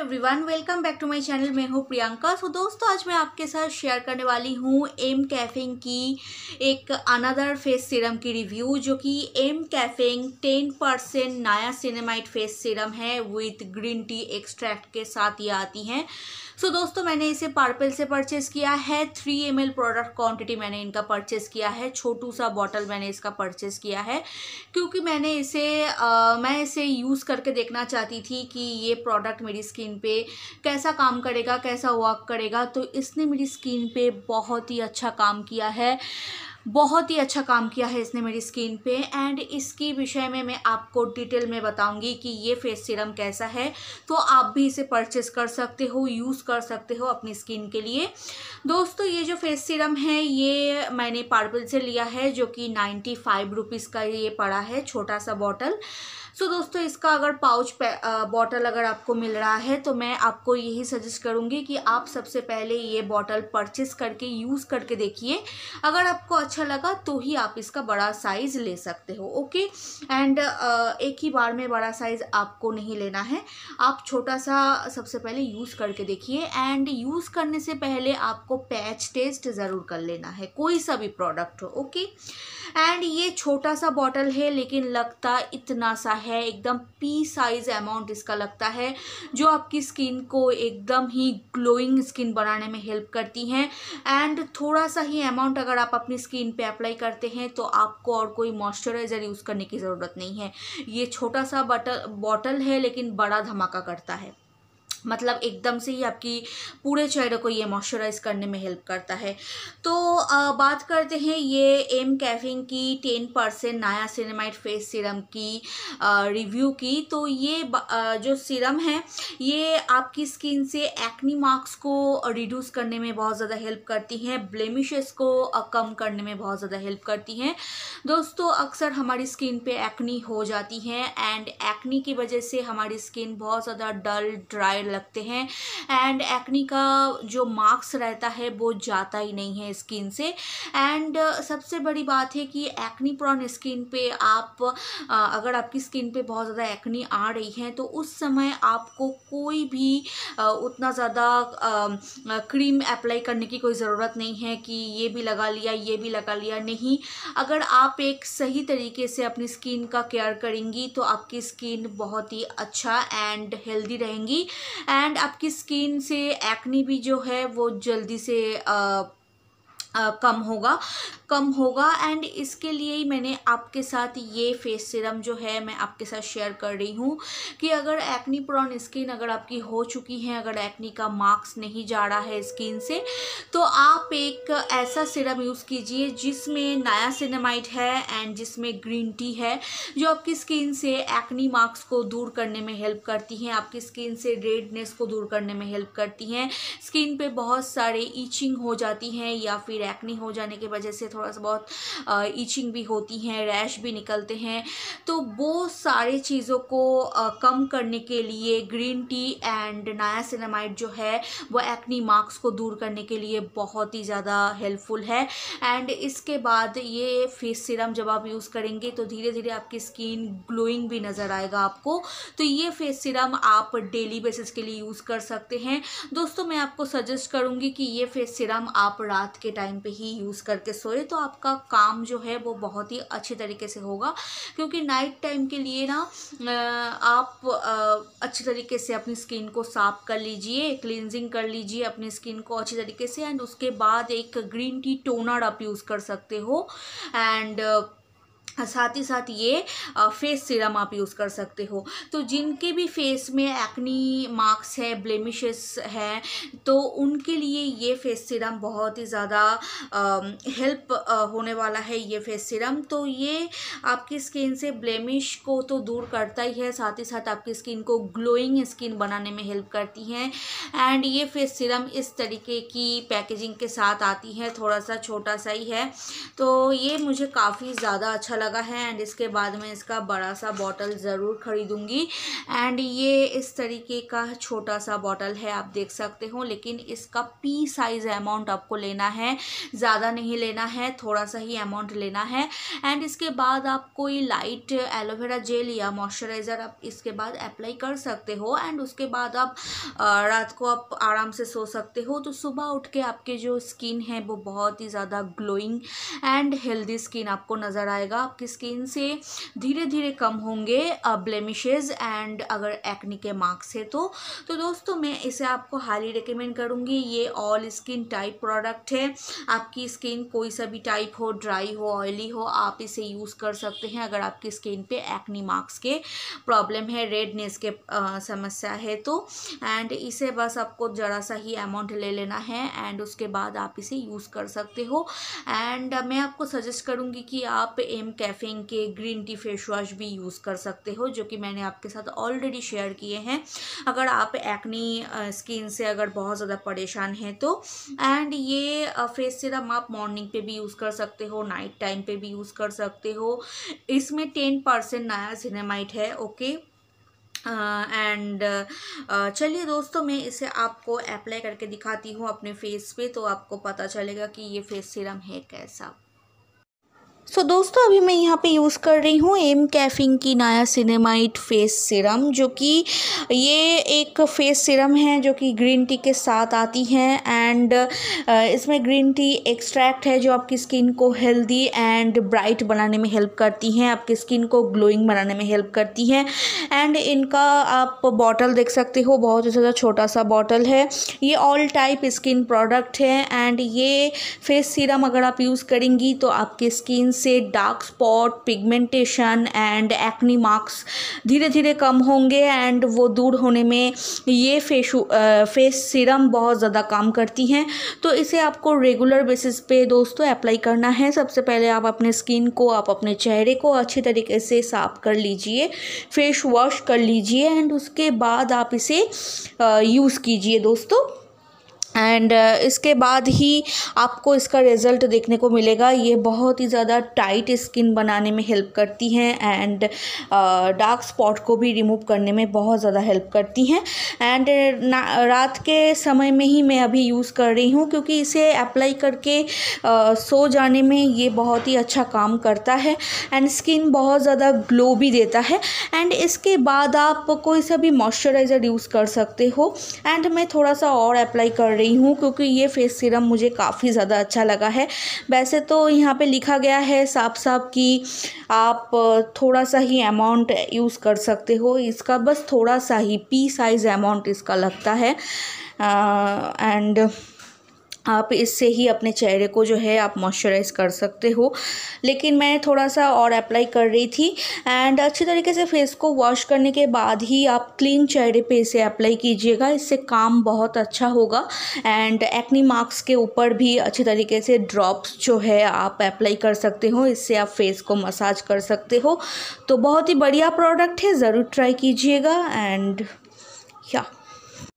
everyone welcome back to my channel मैं हूँ प्रियंका सो दोस्तों आज मैं आपके साथ शेयर करने वाली हूँ एम कैफिंग की एक अनदर फेस सीरम की रिव्यू जो कि mCaffeine ten percent niacinamide face serum है विथ ग्रीन टी एक्सट्रैक्ट के साथ ये आती हैं सो so, दोस्तों मैंने इसे पार्पल से परचेस किया है थ्री एम प्रोडक्ट क्वांटिटी मैंने इनका परचेस किया है छोटू सा बॉटल मैंने इसका परचेस किया है क्योंकि मैंने इसे आ, मैं इसे यूज़ करके देखना चाहती थी कि ये प्रोडक्ट मेरी स्किन पे कैसा काम करेगा कैसा वर्क करेगा तो इसने मेरी स्किन पे बहुत ही अच्छा काम किया है बहुत ही अच्छा काम किया है इसने मेरी स्किन पे एंड इसकी विषय में मैं आपको डिटेल में बताऊंगी कि ये फेस सीरम कैसा है तो आप भी इसे परचेस कर सकते हो यूज़ कर सकते हो अपनी स्किन के लिए दोस्तों ये जो फेस सीरम है ये मैंने पार्पल से लिया है जो कि नाइन्टी फाइव रुपीज़ का ये पड़ा है छोटा सा बॉटल सो so, दोस्तों इसका अगर पाउच बॉटल अगर आपको मिल रहा है तो मैं आपको यही सजेस्ट करूँगी कि आप सबसे पहले ये बॉटल परचेस करके यूज़ करके देखिए अगर आपको अच्छा लगा तो ही आप इसका बड़ा साइज़ ले सकते हो ओके एंड एक ही बार में बड़ा साइज़ आपको नहीं लेना है आप छोटा सा सबसे पहले यूज़ करके देखिए एंड यूज़ करने से पहले आपको पैच टेस्ट ज़रूर कर लेना है कोई सा भी प्रोडक्ट हो ओके एंड ये छोटा सा बॉटल है लेकिन लगता इतना सा है एकदम पी साइज अमाउंट इसका लगता है जो आपकी स्किन को एकदम ही ग्लोइंग स्किन बनाने में हेल्प करती हैं एंड थोड़ा सा ही अमाउंट अगर आप अपनी स्किन पे अप्लाई करते हैं तो आपको और कोई मॉइस्चराइज़र यूज़ करने की ज़रूरत नहीं है ये छोटा सा बटल बॉटल है लेकिन बड़ा धमाका करता है मतलब एकदम से ही आपकी पूरे चेहरे को ये मॉइस्चराइज करने में हेल्प करता है तो आ, बात करते हैं ये एम कैफिंग की ten percent niacinamide face serum की आ, रिव्यू की तो ये आ, जो सीरम है ये आपकी स्किन से एक्नी मार्क्स को रिड्यूस करने में बहुत ज़्यादा हेल्प करती हैं ब्लेमिशेस को कम करने में बहुत ज़्यादा हेल्प करती हैं दोस्तों अक्सर हमारी स्किन पर एक्नी हो जाती है एंड एक्नी की वजह से हमारी स्किन बहुत ज़्यादा डल ड्राई लगते हैं एंड एक्नी का जो मार्क्स रहता है वो जाता ही नहीं है स्किन से एंड सबसे बड़ी बात है कि एक्नी प्रॉन स्किन पे आप अगर आपकी स्किन पे बहुत ज़्यादा एक्नी आ रही है तो उस समय आपको कोई भी उतना ज़्यादा क्रीम अप्लाई करने की कोई ज़रूरत नहीं है कि ये भी लगा लिया ये भी लगा लिया नहीं अगर आप एक सही तरीके से अपनी स्किन का केयर करेंगी तो आपकी स्किन बहुत ही अच्छा एंड हेल्दी रहेंगी एंड आपकी स्किन से एक्नी भी जो है वो जल्दी से आ, आ, कम होगा कम होगा एंड इसके लिए ही मैंने आपके साथ ये फेस सिरम जो है मैं आपके साथ शेयर कर रही हूँ कि अगर एक्नी प्रॉन स्किन अगर आपकी हो चुकी है अगर एक्नी का मार्क्स नहीं जा रहा है स्किन से तो आप एक ऐसा सिरम यूज़ कीजिए जिसमें नया सिनेमाइट है एंड जिसमें ग्रीन टी है जो आपकी स्किन से एक्नी मार्क्स को दूर करने में हेल्प करती हैं आपकी स्किन से रेडनेस को दूर करने में हेल्प करती हैं स्किन पर बहुत सारे ईचिंग हो जाती हैं या फिर एक्नी हो जाने की वजह से थोड़ा थोड़ा सा बहुत ईचिंग भी होती हैं रैश भी निकलते हैं तो वो सारे चीज़ों को कम करने के लिए ग्रीन टी एंड नायासिनामाइड जो है वो एक्नी मार्क्स को दूर करने के लिए बहुत ही ज़्यादा हेल्पफुल है एंड इसके बाद ये फेस सीरम जब आप यूज़ करेंगे तो धीरे धीरे आपकी स्किन ग्लोइंग भी नज़र आएगा आपको तो ये फेस सीरम आप डेली बेसिस के लिए यूज़ कर सकते हैं दोस्तों मैं आपको सजेस्ट करूँगी कि ये फेस सीरम आप रात के टाइम पे ही यूज़ करके सोए तो आपका काम जो है वो बहुत ही अच्छे तरीके से होगा क्योंकि नाइट टाइम के लिए ना आप अच्छे तरीके से अपनी स्किन को साफ कर लीजिए क्लिनजिंग कर लीजिए अपनी स्किन को अच्छे तरीके से एंड उसके बाद एक ग्रीन टी टोनर आप यूज़ कर सकते हो एंड साथ ही साथ ये फेस सीरम आप यूज़ कर सकते हो तो जिनके भी फेस में एक्नी मार्क्स है ब्लेमिशेस है तो उनके लिए ये फेस सीरम बहुत ही ज़्यादा हेल्प होने वाला है ये फेस सीरम तो ये आपकी स्किन से ब्लेमिश को तो दूर करता ही है साथ ही साथ आपकी स्किन को ग्लोइंग स्किन बनाने में हेल्प करती है एंड ये फेस सीरम इस तरीके की पैकेजिंग के साथ आती है थोड़ा सा छोटा सा ही है तो ये मुझे काफ़ी ज़्यादा अच्छा लगा है एंड इसके बाद मैं इसका बड़ा सा बॉटल ज़रूर ख़रीदूँगी एंड ये इस तरीके का छोटा सा बॉटल है आप देख सकते हो लेकिन इसका पी साइज़ अमाउंट आपको लेना है ज़्यादा नहीं लेना है थोड़ा सा ही अमाउंट लेना है एंड इसके बाद आप कोई लाइट एलोवेरा जेल या मॉइस्चराइज़र आप इसके बाद अप्लाई कर सकते हो एंड उसके बाद आप रात को आप आराम से सो सकते हो तो सुबह उठ के आपके जो स्किन है वो बहुत ही ज़्यादा ग्लोइंग एंड हेल्दी स्किन आपको नज़र आएगा आपकी स्किन से धीरे धीरे कम होंगे ब्लेमिशेज एंड अगर एक्नी के मार्क्स है तो तो दोस्तों मैं इसे आपको हाईली रिकमेंड करूँगी ये ऑल स्किन टाइप प्रोडक्ट है आपकी स्किन कोई सा भी टाइप हो ड्राई हो ऑयली हो आप इसे यूज़ कर सकते हैं अगर आपकी स्किन पे एक्नी मार्क्स के प्रॉब्लम है रेडनेस के आ, समस्या है तो एंड इसे बस आपको ज़रा सा ही अमाउंट ले लेना है एंड उसके बाद आप इसे यूज़ कर सकते हो एंड मैं आपको सजेस्ट करूँगी कि आप एम कैफीन के ग्रीन टी फेस वॉश भी यूज़ कर सकते हो जो कि मैंने आपके साथ ऑलरेडी शेयर किए हैं अगर आप एक्नी स्किन से अगर बहुत ज़्यादा परेशान हैं तो एंड ये फेस सिरम आप मॉर्निंग पे भी यूज़ कर सकते हो नाइट टाइम पे भी यूज़ कर सकते हो इसमें टेन परसेंट नया सिनेमाइट है ओके एंड uh, uh, चलिए दोस्तों मैं इसे आपको अप्लाई करके दिखाती हूँ अपने फेस पे तो आपको पता चलेगा कि ये फेस सिरम है कैसा सो so, दोस्तों अभी मैं यहाँ पे यूज़ कर रही हूँ एम कैफिंग की नाया सिनेमाइट फेस सिरम जो कि ये एक फेस सिरम है जो कि ग्रीन टी के साथ आती है एंड इसमें ग्रीन टी एक्सट्रैक्ट है जो आपकी स्किन को हेल्दी एंड ब्राइट बनाने में हेल्प करती हैं आपकी स्किन को ग्लोइंग बनाने में हेल्प करती हैं एंड इनका आप बॉटल देख सकते हो बहुत ही ज़्यादा छोटा सा बॉटल है ये ऑल टाइप स्किन प्रोडक्ट है एंड ये फेस सीरम अगर आप यूज़ करेंगी तो आपकी स्किन से dark spot pigmentation and acne marks धीरे धीरे कम होंगे एंड वो दूर होने में ये फेस फेस सीरम बहुत ज़्यादा काम करती हैं तो इसे आपको रेगुलर बेसिस पे दोस्तों अप्लाई करना है सबसे पहले आप अपने स्किन को आप अपने चेहरे को अच्छे तरीके से साफ कर लीजिए फेस वॉश कर लीजिए एंड उसके बाद आप इसे यूज़ कीजिए दोस्तों एंड uh, इसके बाद ही आपको इसका रिज़ल्ट देखने को मिलेगा ये बहुत ही ज़्यादा टाइट स्किन बनाने में हेल्प करती हैं एंड डार्क स्पॉट को भी रिमूव करने में बहुत ज़्यादा हेल्प करती हैं एंड रात के समय में ही मैं अभी यूज़ कर रही हूँ क्योंकि इसे अप्लाई करके uh, सो जाने में ये बहुत ही अच्छा काम करता है एंड स्किन बहुत ज़्यादा ग्लो भी देता है एंड इसके बाद आप कोई सा भी मॉइस्चराइज़र यूज़ कर सकते हो एंड मैं थोड़ा सा और अप्लाई कर रही हूँ क्योंकि ये फेस सीरम मुझे काफ़ी ज़्यादा अच्छा लगा है वैसे तो यहाँ पे लिखा गया है साफ साफ कि आप थोड़ा सा ही अमाउंट यूज़ कर सकते हो इसका बस थोड़ा सा ही पी साइज़ अमाउंट इसका लगता है एंड uh, आप इससे ही अपने चेहरे को जो है आप मॉइस्चराइज़ कर सकते हो लेकिन मैं थोड़ा सा और अप्लाई कर रही थी एंड अच्छी तरीके से फेस को वॉश करने के बाद ही आप क्लीन चेहरे पे इसे अप्लाई कीजिएगा इससे काम बहुत अच्छा होगा एंड एक्नी मार्क्स के ऊपर भी अच्छे तरीके से ड्रॉप्स जो है आप अप्लाई कर सकते हो इससे आप फेस को मसाज कर सकते हो तो बहुत ही बढ़िया प्रोडक्ट है ज़रूर ट्राई कीजिएगा एंड या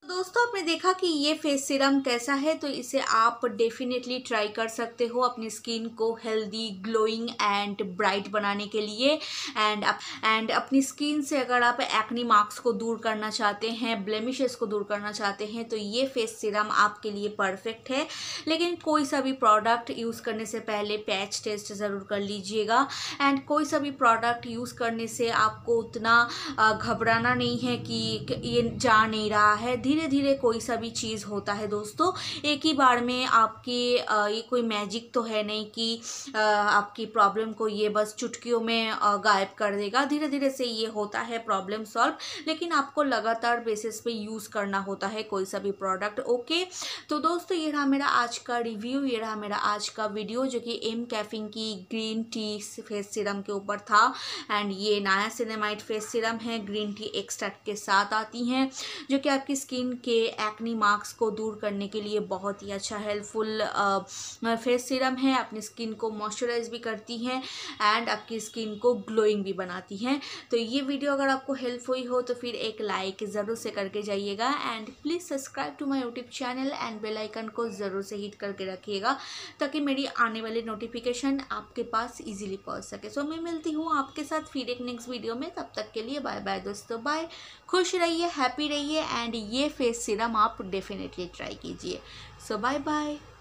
दोस्तों आपने देखा कि ये फेस सीरम कैसा है तो इसे आप डेफिनेटली ट्राई कर सकते हो अपनी स्किन को हेल्दी ग्लोइंग एंड ब्राइट बनाने के लिए एंड एंड अपनी स्किन से अगर आप एक्नी मार्क्स को दूर करना चाहते हैं ब्लेमिशेस को दूर करना चाहते हैं तो ये फेस सीरम आपके लिए परफेक्ट है लेकिन कोई सा भी प्रोडक्ट यूज़ करने से पहले पैच टेस्ट ज़रूर कर लीजिएगा एंड कोई सा भी प्रोडक्ट यूज़ करने से आपको उतना घबराना नहीं है कि ये जा नहीं रहा है धीरे धीरे कोई सा भी चीज़ होता है दोस्तों एक ही बार में आपके ये कोई मैजिक तो है नहीं कि आपकी प्रॉब्लम को ये बस चुटकियों में गायब कर देगा धीरे धीरे से ये होता है प्रॉब्लम सॉल्व लेकिन आपको लगातार बेसिस पे यूज़ करना होता है कोई सा भी प्रोडक्ट ओके तो दोस्तों ये रहा मेरा आज का रिव्यू ये रहा मेरा आज का वीडियो जो कि एम कैफिंग की ग्रीन टी फेस सीरम के ऊपर था एंड ये नाया सिनेमाइट फेस सीरम है ग्रीन टी एक्सट्रैक्ट के साथ आती हैं जो कि आपकी स्किन स्किन के एक्नी मार्क्स को दूर करने के लिए बहुत ही अच्छा हेल्पफुल फेस सीरम है अपनी स्किन को मॉइस्चराइज भी करती है एंड आपकी स्किन को ग्लोइंग भी बनाती है तो ये वीडियो अगर आपको हेल्प हुई हो तो फिर एक लाइक ज़रूर से करके जाइएगा and please subscribe to my YouTube channel and bell icon को ज़रूर से हिट करके रखिएगा ताकि मेरी आने वाली नोटिफिकेशन आपके पास ईजिली पहुँच सके सो मैं मिलती हूँ आपके साथ फिर एक नेक्स्ट वीडियो में तब तक के लिए बाय बाय दोस्तों बाय खुश रहिए हैप्पी रहिए एंड ये फेस सीरम आप डेफिनेटली ट्राई कीजिए सो बाय बाय